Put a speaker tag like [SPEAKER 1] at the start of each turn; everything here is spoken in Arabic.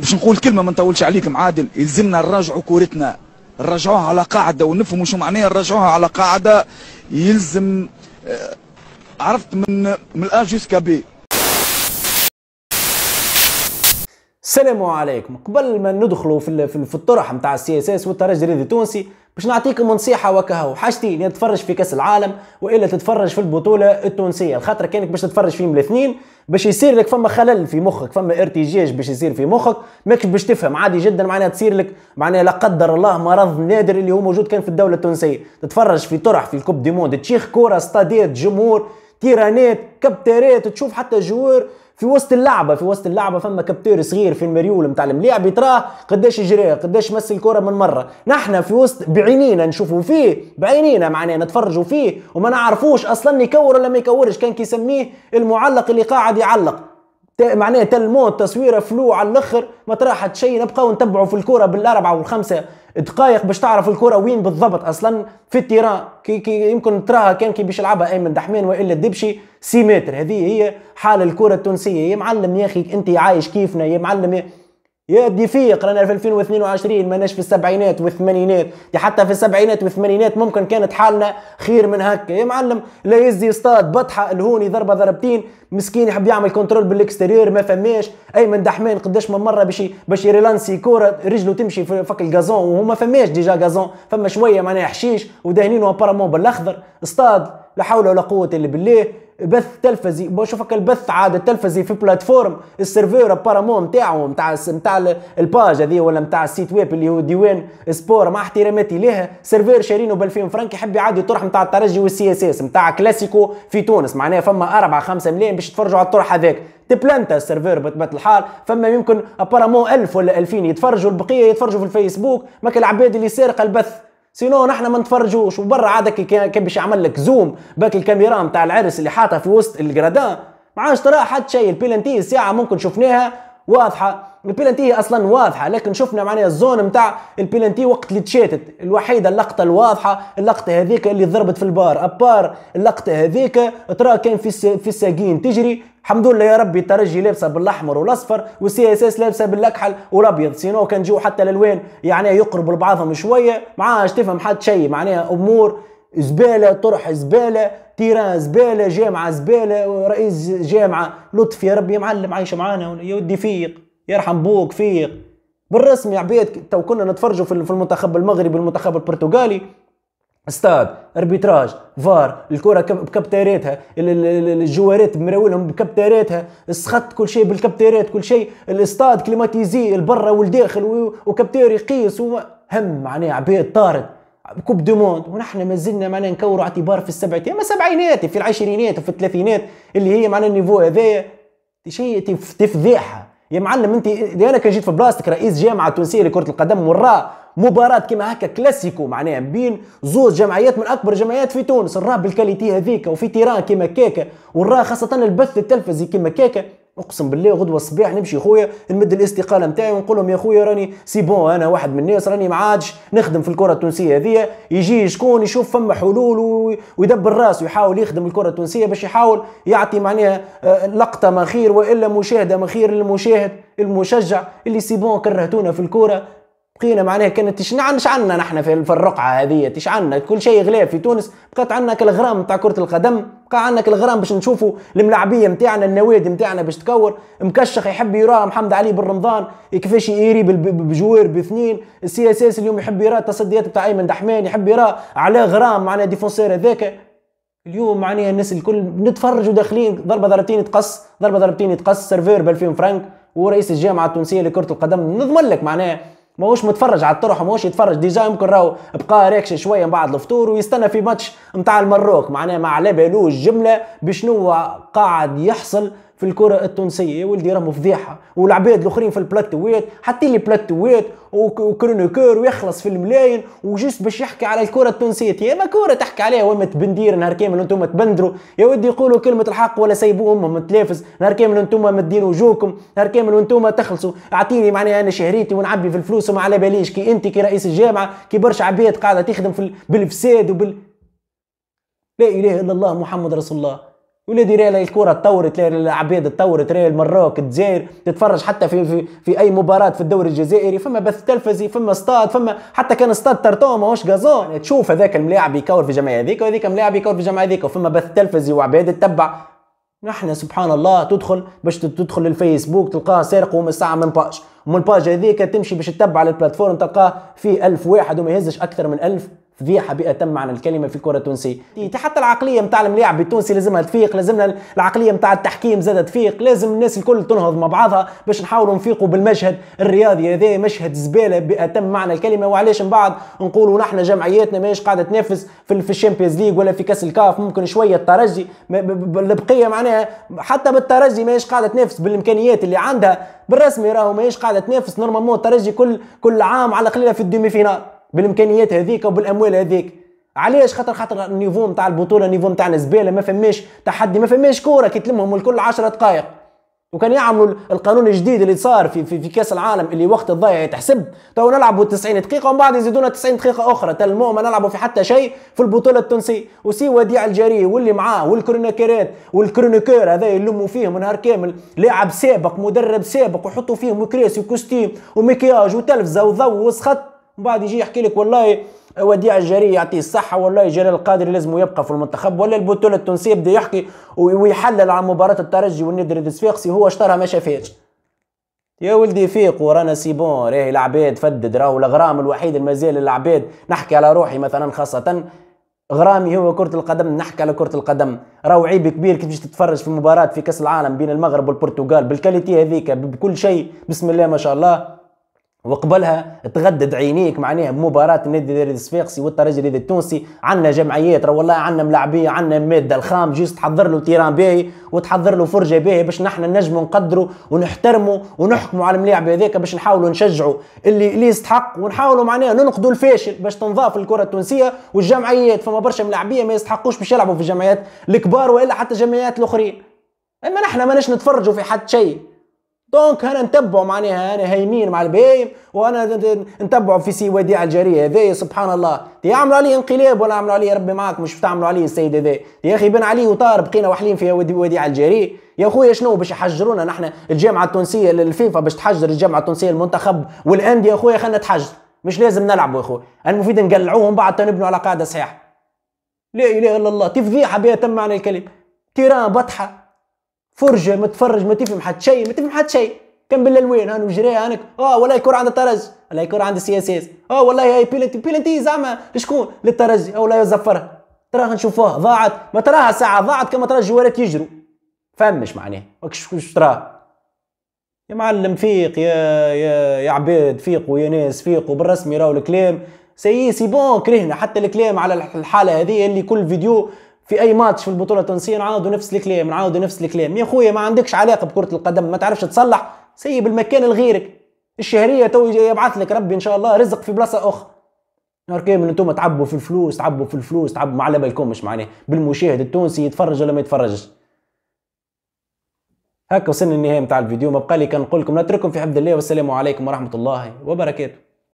[SPEAKER 1] باش نقول كلمه ما نطولش عليكم عادل يلزمنا نراجعوا كورتنا نراجعوها على قاعده ونفهموا شو معناها نراجعوها على قاعده يلزم آه، عرفت من من الاجوس كبي السلام عليكم قبل ما ندخلوا في في الطرح نتاع السي اس اس والترجي الرياضي التونسي باش نعطيكم نصيحه وكهو حاجتي اللي تتفرج في كاس العالم والا تتفرج في البطوله التونسيه الخاطر كانك باش تتفرج فيهم الاثنين باش يصير لك فما خلل في مخك فما ارتجاج باش يصير في مخك ماكش باش تفهم عادي جدا معناها تصير لك معناها لا قدر الله مرض نادر اللي هو موجود كان في الدوله التونسيه تتفرج في طرح في الكوب دي موند تشيخ كوره استاديات جمهور تيرانات كبتيرات تشوف حتى جوار في وسط اللعبه في وسط اللعبه فما كابتور صغير في المريول نتاع الملاعب يتراه قداش يجري قداش مس الكره من مره نحن في وسط بعينينا نشوفوا فيه بعينينا معناها نتفرجوا فيه وما نعرفوش اصلا يكور ولا ما يكورش كان كيسميه المعلق اللي قاعد يعلق معناها تلمون تصويره فلو على الاخر ما طرحت شيء نبقاو نتبعوا في الكره بالاربعه والخمسه دقائق باش تعرف الكره وين بالضبط اصلا في التيران كي, كي يمكن تراها كان كي باش يلعبها ايمن دحمان والا الدبشي سي متر هذه هي حال الكره التونسيه يا معلم يا اخي انت عايش كيفنا يا معلم يا دي فيق قرانا في 2022 ماناش في السبعينات والثمانينات دي حتى في السبعينات والثمانينات ممكن كانت حالنا خير من هكا يا معلم لا يزي استاد بطحه الهوني ضربه ضربتين مسكين يحب يعمل كنترول بالاكستيرير ما فماش اي من دحمان قداش من مره باش باش يريلانسي كوره رجله تمشي في فك الجازون وهو ما فماش ديجا جازون فما شويه معناها حشيش ودهنينه ابارامون بالاخضر استاد لا حول ولا قوه الا بالله بث تلفزي بشوفك البث عاد التلفزي في بلاتفورم السيرفور بارامون نتاعو نتاع نتاع الباج هذه ولا نتاع السيت ويب اللي هو ديوان سبور مع احتراماتي ليها سيرفور شارينه ب 2000 فرنك يحب يعدي الطرح نتاع الترجي والسي اس اس نتاع كلاسيكو في تونس معناها فما 4 5 ملايين باش يتفرجوا على الطرح هذاك تبلانتا السيرفور بطبيعه الحال فما يمكن ابارامون 1000 ولا 2000 يتفرجوا البقيه يتفرجوا في الفيسبوك ماك العباد اللي سارق البث سينو نحن ما نتفرجوش وبرا عادك كان باش يعمل لك زوم باك الكاميرا نتاع العرس اللي حاطها في وسط الجرادان ما عادش ترى حد شيء البيلانتي الساعه ممكن شفناها واضحه البلانتي اصلا واضحه لكن شفنا معناها الزون نتاع البلانتي وقت اللي تشاتت الوحيده اللقطه الواضحه اللقطه هذيك اللي ضربت في البار ابار اللقطه هذيك ترى كان في في الساقين تجري الحمد لله يا ربي الترجي لابسه بالاحمر والاصفر والسي اس اس لابسه بالاكحل والابيض سينو كان جو حتى الالوان يعني يقربوا لبعضهم شويه ما عادش تفهم حد شيء معناها امور زباله طرح زباله تيران زباله جامعه زباله رئيس جامعه لطفي يا ربي يا معلم عايش معانا يا ودي فيق يرحم بوك فيق بالرسم يا عباد تو كنا نتفرجوا في المنتخب المغربي المنتخب البرتغالي استاد اربيتراج فار الكره بكبتيراتها الجوارات مراولهم بكبتيراتها السخط كل شيء بالكبتارات كل شيء الاستاد كليماتيزي البرا والداخل وكبتير يقيس هم معناه عباد طارت كوب دو موند ونحن ما زلنا معنا نكوروا اعتبار في السبعينات ما سبعينات في العشرينات وفي الثلاثينات اللي هي معنا النيفو هذايا شيء تفضيحه يا معلم انت انا كان جيت في بلاستك رئيس جامعه تونسيه لكره القدم وراه مباراه كيما هكا كلاسيكو معناها بين زوز جمعيات من اكبر جمعيات في تونس الراه بالكاليتي هذيك وفي تيران كيما كاكا والراه خاصه البث التلفزي كيما كاكا اقسم بالله غدوه الصباح نمشي خويا نمد الاستقاله نتاعي ونقول لهم يا خويا راني سي بون انا واحد من الناس راني ما عادش نخدم في الكره التونسيه هذه يجي شكون يشوف فما حلول ويدبر راسه يحاول يخدم الكره التونسيه باش يحاول يعطي معناها آه، لقطه ما خير والا مشاهده ما خير للمشاهد المشجع اللي سي بون كرهتونا في الكره بقينا معناها كانت تشنعن عندنا نحن في الرقعه هذه تشعنا كل شيء غلاف في تونس بقات عندنا كالغرام تاع كره القدم بقى عندنا كالغرام باش نشوفوا الملاعبيه نتاعنا النوادي نتاعنا باش تكور مكشخ يحب يراه محمد علي بن رمضان كيفاش يري بجوار باثنين السي اس اس اليوم يحب يراه التصديات تاع ايمن دحمان يحب يراه على غرام معناه ديفونسير هذاك اليوم معناها الناس الكل نتفرجوا داخلين ضربه ضربتين يتقص ضربه ضربتين يتقص سيرفير ب 2000 فرنك ورئيس الجامعه التونسيه لكره القدم نضمن لك معناها ماهوش متفرج على الطرح وماهوش يتفرج ديجا يمكن راهو بقى راكش شويه من بعد الفطور ويستنى في ماتش نتاع المروك معناه ما على بالوش جمله بشنو قاعد يحصل في الكره التونسيه ولدي راهو فضيحه والعباد الاخرين في البلاتوات حاطين لي بلاتوات وكرونيكور ويخلص في الملاين وجست باش يحكي على الكره التونسيه يا ما كره تحكي عليها وما تبندير نهار كامل انتم تبندروا يا ودي يقولوا كلمه الحق ولا سيبوا امهم متلافز نهار كامل انتم مدين وجوكم نهار كامل وانتم تخلصوا اعطيني معناها انا شهريتي ونعبي في الفلوس وما على باليش كي انت كي رئيس الجامعه كي برشا عباد قاعده تخدم في بالفساد وبال لا اله الا الله محمد رسول الله ولادي ريال الكره تطورت العباد تطورت ريال مراك الجزائر تتفرج حتى في في في اي مباراه في الدوري الجزائري فما بث تلفزي فما استاد فما حتى كان استاد ترتون ماهوش غازون يعني تشوف هذاك الملاعب يكور في جماعه هذيك وهذيك ملاعب يكور في جماعه هذيك وفما بث تلفزي وعباد تتبع نحن سبحان الله تدخل باش تدخل للفيسبوك تلقاه سارق ومن الساعه من باش ومن الباج هذيك تمشي باش تتبع على البلاتفورم تلقاه فيه ألف واحد وما يهزش أكثر من ألف فضيحه بأتم معنى الكلمه في الكره التونسيه حتى العقليه نتاع الملاعب التونسي لازمها تفيق لازمنا العقليه نتاع التحكيم زادة تفيق لازم الناس الكل تنهض مع بعضها باش نحاولوا نفيقوا بالمشهد الرياضي هذا مشهد زباله بأتم معنى الكلمه وعلاش من بعد نقولوا نحن جمعياتنا ماهيش قاعده تنافس في, في الشامبيونز ليج ولا في كاس الكاف ممكن شويه الترجي البقيه معناها حتى بالترجي ماهيش قاعده تنافس بالامكانيات اللي عندها بالرسمي راهو ماهيش قاعده تنافس نورمالمون الترجي كل كل عام على قليله في الدومي فينال بالامكانيات هذيك وبالاموال هذيك علاش خاطر خاطر النيفو نتاع البطوله النيفو نتاعنا زباله ما فماش تحدي ما فماش كوره كي تلمهم الكل 10 دقائق وكان يعملوا القانون الجديد اللي صار في في, في كاس العالم اللي وقت الضايع يتحسب تو نلعبوا 90 دقيقه ومن بعد يزيدونا 90 دقيقه اخرى مو ما نلعبوا في حتى شيء في البطوله التونسيه وسي وديع الجري واللي معاه والكرونيكيرات والكرونيكير هذا يلموا فيهم نهار كامل لاعب سابق مدرب سابق ويحطوا فيهم كراسي وكوستيم ومكياج وتلفزه وضو وسخط من بعد يجي يحكي لك والله وديع الجري يعطيه الصحه والله جلال القادر لازم يبقى في المنتخب ولا البطوله التونسيه بدا يحكي ويحلل عن مباراه الترجي والنادي الصفاقسي هو اشترى ما شافهاش يا ولدي ورانا سي سيبون راهي العباد فدد راهو الغرام الوحيد اللي مازال العباد نحكي على روحي مثلا خاصه غرامي هو كرة القدم نحكي على كرة القدم راهو عيب كبير كيفاش تتفرج في مباراة في كأس العالم بين المغرب والبرتغال بالكاليتي هذيك بكل شيء بسم الله ما شاء الله وقبلها تغدد عينيك معناها بمباراة النادي الدير الصفاقسي والترجي التونسي عندنا جمعيات راه والله عندنا ملاعبية عندنا المادة الخام جيست تحضر له تيران باهي وتحضر له فرجة باهي باش نحن نجموا نقدروا ونحترموا ونحكموا على الملاعب هذاك باش نحاولوا نشجعوا اللي اللي يستحق ونحاولوا معناها ننقدوا الفاشل باش تنضاف الكرة التونسية والجمعيات فما برشا ملاعبية ما يستحقوش باش يلعبوا في الجمعيات الكبار والا حتى الجمعيات الاخرين اما نحن ماناش نتفرجوا في حد شيء دونك انا نتبع معناها انا هيمين مع البايم وانا نتبع في سي وديع الجاريه هذا سبحان الله يعملوا عليه انقلاب ولا عملوا عليه ربي معاك مش تعملوا عليه السيد هذا يا اخي بن علي وطار بقينا وحلين في وديع الجاريه يا خويا شنو باش يحجرونا نحن الجامعه التونسيه للفيفا باش تحجر الجامعه التونسيه المنتخب والانديه يا خويا خلينا نتحجر مش لازم نلعبوا يا خويا المفيد نقلعوهم بعد تنبنوا على قاعده صحيحه لا اله الا الله تفضيحه بها تم معنى الكلمه تيران بطحه فرجه متفرج ما تفهم حد شيء ما تفهم حد شيء كان بالالوان هانو جريها هانك اه والله يكون عند الترجي والله يكون عند السي اس اس اه والله هي بيلنتي بيلنتي زعما شكون للترجي او آه، والله زفرها تراها نشوفوها ضاعت ما تراها ساعه ضاعت كما ترى الجوالات يجروا فمش معناه واش ترى يا معلم فيق يا يا يا عباد فيقوا يا ناس فيقوا بالرسمي راهو الكلام سي سي بون كرهنا حتى الكلام على الحاله هذه اللي كل فيديو في اي ماتش في البطوله التونسيه نعاودوا نفس الكلام نعاودوا نفس الكلام يا خويا ما عندكش علاقه بكره القدم ما تعرفش تصلح سيب المكان لغيرك الشهريه تو يبعث لك ربي ان شاء الله رزق في بلاصه اخرى نهار كامل انتم تعبوا في الفلوس تعبوا في الفلوس تعبوا ما على بالكمش معناه بالمشاهد التونسي يتفرج ولا ما يتفرجش هكا وصلنا النهايه نتاع الفيديو ما بقى لي كان نقول لكم نترككم في حفظ الله والسلام عليكم ورحمه الله وبركاته